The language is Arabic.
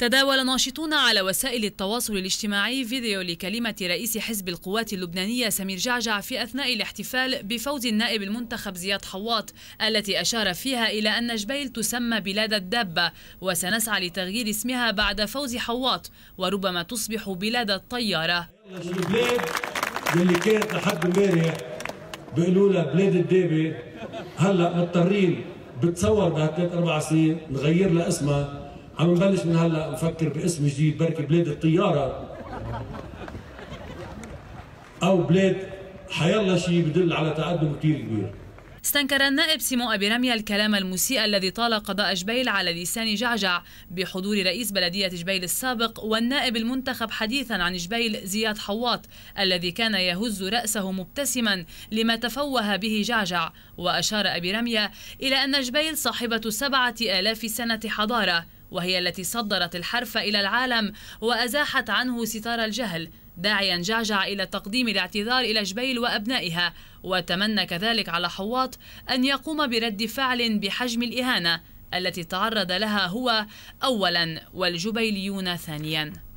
تداول ناشطون على وسائل التواصل الاجتماعي فيديو لكلمة رئيس حزب القوات اللبنانية سمير جعجع في أثناء الاحتفال بفوز النائب المنتخب زياد حواط التي أشار فيها إلى أن جبيل تسمى بلاد الدابة وسنسعى لتغيير اسمها بعد فوز حواط وربما تصبح بلاد الطيارة البلاد اللي كانت لحد امبارح بيقولوا لها بلاد الدابة هلا مضطرين بتصور بعد ثلاث اربع سنين نغير لها اسمها عم نبلش من هلا نفكر باسم جديد بركي بلاد الطياره او بلاد حيالله شيء بدل على تقدم كثير كبير استنكر النائب سيمو أبي رميا الكلام المسيء الذي طال قضاء جبيل على لسان جعجع بحضور رئيس بلدية جبيل السابق والنائب المنتخب حديثا عن جبيل زياد حواط الذي كان يهز رأسه مبتسما لما تفوه به جعجع وأشار أبي رميا إلى أن جبيل صاحبة سبعة آلاف سنة حضارة وهي التي صدرت الحرف إلى العالم وأزاحت عنه ستار الجهل داعيا جعجع إلى تقديم الاعتذار إلى جبيل وأبنائها وتمنى كذلك على حواط أن يقوم برد فعل بحجم الإهانة التي تعرض لها هو أولا والجبيليون ثانيا